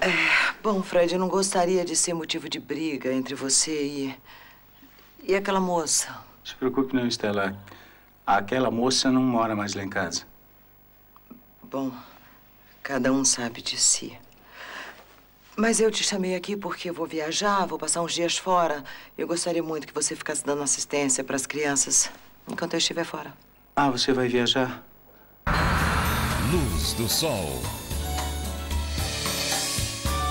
É, bom, Fred, eu não gostaria de ser motivo de briga entre você e... e aquela moça. Não Se preocupe não, Estela. Aquela moça não mora mais lá em casa. Bom, cada um sabe de si. Mas eu te chamei aqui porque vou viajar, vou passar uns dias fora. Eu gostaria muito que você ficasse dando assistência para as crianças enquanto eu estiver fora. Ah, você vai viajar? Luz do Sol.